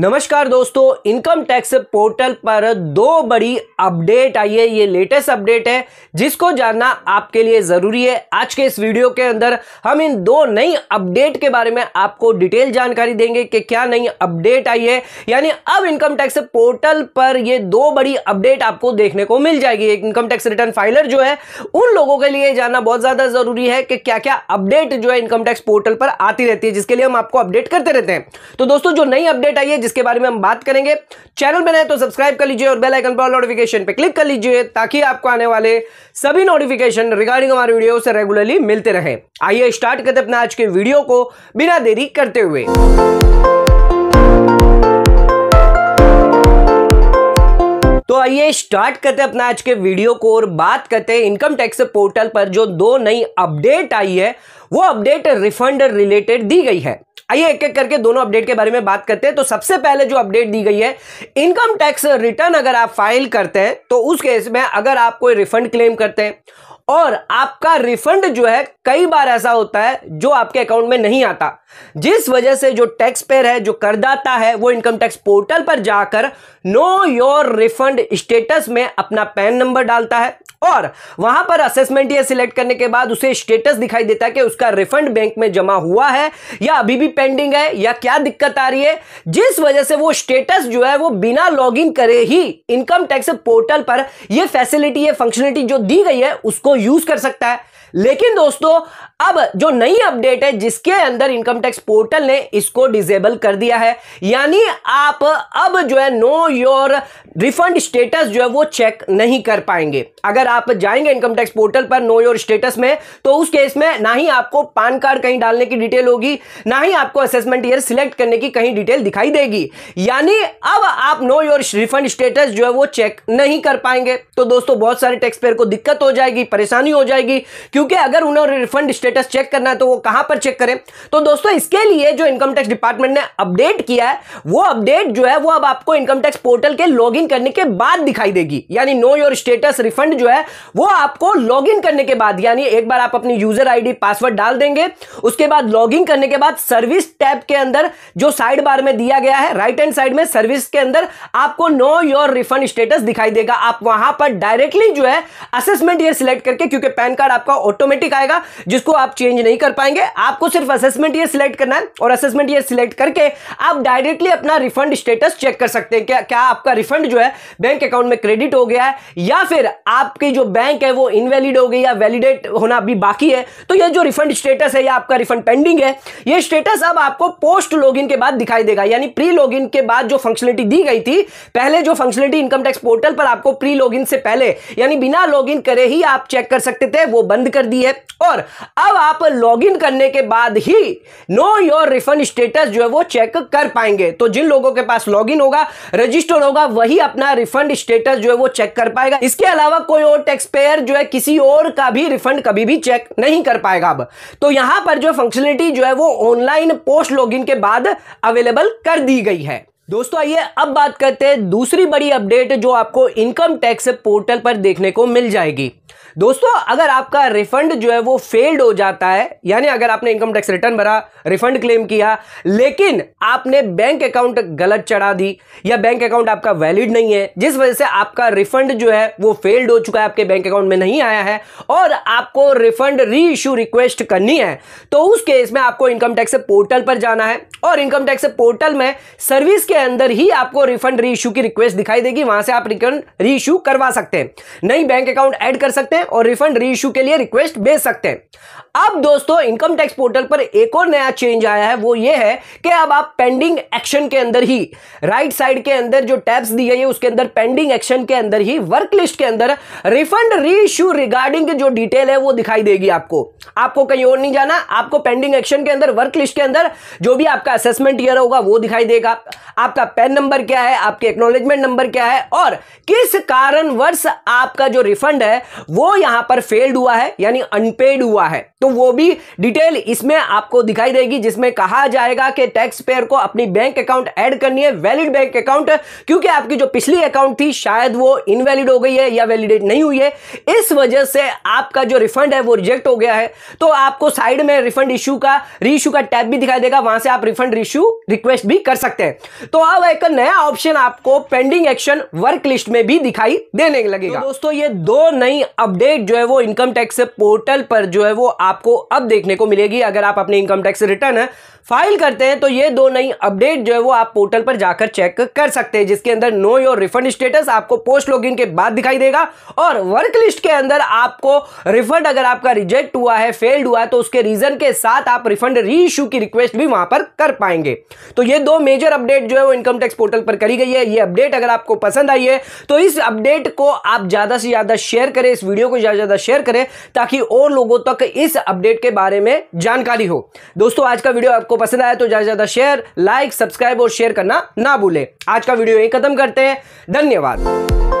नमस्कार दोस्तों income tax portal पर दो बड़ी अपडेट आई है ये लेटेस्ट अपडेट है जिसको जानना आपके लिए ज़रूरी है आज के इस वीडियो के अंदर हम इन दो नई अपडेट के बारे में आपको डिटेल जानकारी देंगे कि क्या नई अपडेट आई है यानी अब इनकम टैक्स पोर्टल पर ये दो बड़ी अपडेट आपको देखने को मिल जाएगी इनकम टैक्स रिटर्न फाइलर जो है उन लोगों के लिए जानना बहुत ज़्यादा ज़रूरी है कि क्या क्या अपडेट जो है इनकम टैक्स पोर्टल पर आती रहती है जिसके लिए हम आपको अपडेट करते रहते हैं तो दोस्तों जो नई अपडेट आई है जिसके बारे में हम बात करेंगे चैनल में नए तो सब्सक्राइब कर लीजिए और बेल आइकन पर नोटिफिकेशन पर क्लिक कर लीजिए ताकि आपको आने वाले सभी नोटिफिकेशन रिगार्डिंग हमारे वीडियो से रेगुलरली मिलते रहे आइए स्टार्ट करते अपने आज के वीडियो को बिना देरी करते हुए तो आइए स्टार्ट करते हैं अपना आज के वीडियो को और बात करते हैं इनकम टैक्स पोर्टल पर जो दो नई अपडेट आई है वो अपडेट रिफंड रिलेटेड दी गई है आइए एक एक करके दोनों अपडेट के बारे में बात करते हैं तो सबसे पहले जो अपडेट दी गई है इनकम टैक्स रिटर्न अगर आप फाइल करते हैं तो उस केस में अगर आप कोई रिफंड क्लेम करते हैं और आपका रिफंड जो है कई बार ऐसा होता है जो आपके अकाउंट में नहीं आता जिस वजह से जो टैक्स पेयर है जो करदाता है वो इनकम टैक्स पोर्टल पर जाकर नो योर रिफंड स्टेटस में अपना पैन नंबर डालता है और वहां पर असेसमेंट या सिलेक्ट करने के बाद उसे स्टेटस दिखाई देता है कि उसका रिफंड बैंक में जमा हुआ है या अभी भी पेंडिंग है या क्या दिक्कत आ रही है जिस वजह से वो स्टेटस जो है वो बिना लॉगिन करे ही इनकम टैक्स पोर्टल पर यह फैसिलिटी ये फंक्शनलिटी जो दी गई है उसको यूज कर सकता है लेकिन दोस्तों अब जो नई अपडेट है जिसके अंदर इनकम टैक्स पोर्टल ने इसको डिजेबल कर दिया है यानी आप अब जो है नो योर रिफंड स्टेटस जो है वो चेक नहीं कर पाएंगे अगर आप जाएंगे इनकम टैक्स पोर्टल पर नो योर स्टेटस में तो उस केस में ना ही आपको पान कार्ड कहीं डालने की डिटेल होगी ना ही आपको असेसमेंट ईयर सिलेक्ट करने की कहीं डिटेल दिखाई देगी यानी अब आप नो योर रिफंड स्टेटस जो है वो चेक नहीं कर पाएंगे तो दोस्तों बहुत सारे टैक्स पेयर को दिक्कत हो जाएगी परेशानी हो जाएगी क्योंकि क्योंकि अगर उन्हें रिफंड स्टेटस चेक करना है तो वो कहां पर चेक करें तो दोस्तों इसके लिए जो इनकम टैक्स डिपार्टमेंट ने अपडेट किया है वो अपडेट जो है वो अब आपको इनकम टैक्स पोर्टल के लॉग करने के बाद दिखाई देगी यानी नो योर स्टेटस रिफंड जो है वो आपको लॉग करने के बाद यानी एक बार आप अपनी यूजर आई पासवर्ड डाल देंगे उसके बाद लॉग करने के बाद सर्विस टैब के अंदर जो साइड बार में दिया गया है राइट हैंड साइड में सर्विस के अंदर आपको नो योर रिफंड स्टेटस दिखाई देगा आप वहां पर डायरेक्टली जो है असेसमेंट ये सिलेक्ट करके क्योंकि पैन कार्ड आपका ऑटोमेटिक आएगा जिसको आप चेंज नहीं कर पाएंगे आपको सिर्फ असेसमेंट ईयर सिलेक्ट करना है और असेसमेंट ईयर सिलेक्ट करके आप डायरेक्टली अपना रिफंड स्टेटस चेक कर सकते हैं क्या क्या आपका रिफंड जो है बैंक अकाउंट में क्रेडिट हो गया है या फिर आपकी जो बैंक है वो इनवैलिड हो गई या वैलिडेट होना अभी बाकी है तो यह जो रिफंड स्टेटस है या आपका रिफंड पेंडिंग है यह स्टेटस अब आपको पोस्ट लॉग के बाद दिखाई देगा यानी प्री लॉग के बाद जो फंक्शनलिटी दी गई थी पहले जो फंक्शनलिटी इनकम टैक्स पोर्टल पर आपको प्री लॉग से पहले यानी बिना लॉग करे ही आप चेक कर सकते थे वो बंद कर दी है और अब आप लॉगिन करने के बाद ही नो योर रिफंड स्टेटस जो है वो चेक कर पाएंगे तो जिन लोगों के पास लॉगिन होगा रजिस्टर होगा वही अपना रिफंड स्टेटस जो है वो चेक कर पाएगा इसके अलावा कोई और टैक्स पेयर जो है किसी और का भी रिफंड कभी भी चेक नहीं कर पाएगा अब तो यहां पर जो फंक्शनलिटी जो है वो ऑनलाइन पोस्ट इन के बाद अवेलेबल कर दी गई है दोस्तों आइए अब बात करते हैं दूसरी बड़ी अपडेट जो आपको इनकम टैक्स पोर्टल पर देखने को मिल जाएगी दोस्तों अगर आपका रिफंड जो है वो फेल्ड हो जाता है यानी अगर आपने इनकम टैक्स रिटर्न भरा रिफंड क्लेम किया लेकिन आपने बैंक अकाउंट गलत चढ़ा दी या बैंक अकाउंट आपका वैलिड नहीं है जिस वजह से आपका रिफंड जो है वो फेल्ड हो चुका है आपके बैंक अकाउंट में नहीं आया है और आपको रिफंड री इश्यू रिक्वेस्ट करनी है तो उस केस में आपको इनकम टैक्स पोर्टल पर जाना है और इनकम टैक्स पोर्टल में सर्विस के के अंदर ही आपको रिफंड रीइश्यू की रिक्वेस्ट दिखाई देगी वहां से आप रिफंड रीइश्यू करवा सकते हैं नई बैंक अकाउंट ऐड कर सकते हैं और रिफंड रीइश्यू के लिए रिक्वेस्ट भेज सकते हैं अब दोस्तों इनकम टैक्स पोर्टल पर एक और नया चेंज आया है वो ये है कि अब आप पेंडिंग एक्शन के अंदर ही राइट साइड के अंदर जो टैब्स दी गई है उसके अंदर पेंडिंग एक्शन के अंदर ही वर्क लिस्ट के अंदर रिफंड रीइश्यू रिगार्डिंग जो डिटेल है वो दिखाई देगी आपको आपको कहीं और नहीं जाना आपको पेंडिंग एक्शन के अंदर वर्क लिस्ट के अंदर जो भी आपका असेसमेंट ईयर होगा वो दिखाई देगा आपका पैन नंबर क्या है आपके एक्नोलेजमेंट नंबर क्या है और किस कारणवश आपका जो रिफंड है वो यहां पर फेल्ड हुआ है यानी अनपेड हुआ है तो वो भी डिटेल इसमें आपको दिखाई देगी जिसमें कहा जाएगा कि टैक्स पेयर को अपनी बैंक अकाउंट ऐड करनी है वैलिड बैंक अकाउंट क्योंकि आपकी जो पिछली अकाउंट थी शायद वो इनवैलिड हो गई है या वैलिडेट नहीं हुई है इस वजह से आपका जो रिफंड है वो रिजेक्ट हो गया है तो आपको साइड में रिफंड इशू का रीशू का टैब भी दिखाई देगा वहां से आप रिफंड इशू रिक्वेस्ट भी कर सकते हैं तो अब एक नया ऑप्शन आपको पेंडिंग एक्शन वर्क लिस्ट में भी दिखाई देने लगेगा तो दोस्तों ये दो नई अपडेट जो है वो इनकम टैक्स पोर्टल पर जो है वो आप आपको अब देखने को मिलेगी अगर आप अपने इनकम टैक्स रिटर्न फाइल करते हैं तो ये दो नई अपडेट जो है वो आप पोर्टल पर जाकर चेक कर सकते हैं जिसके अंदर नो योर रिफंड स्टेटस आपको पोस्ट लॉगिन के बाद दिखाई देगा और वर्क लिस्ट के अंदर आपको रिफंड अगर आपका रिजेक्ट हुआ है फेल्ड हुआ है तो उसके रीजन के साथ आप रिफंड रीइश्यू की रिक्वेस्ट भी वहां पर कर पाएंगे तो ये दो मेजर अपडेट जो है वो इनकम टैक्स पोर्टल पर करी गई है ये अपडेट अगर आपको पसंद आई है तो इस अपडेट को आप ज्यादा से ज्यादा शेयर करें इस वीडियो को ज्यादा से ज्यादा शेयर करें ताकि और लोगों तक इस अपडेट के बारे में जानकारी हो दोस्तों आज का वीडियो आपको पसंद आया तो ज़्यादा ज़्यादा शेयर लाइक सब्सक्राइब और शेयर करना ना भूले आज का वीडियो यही खत्म करते हैं धन्यवाद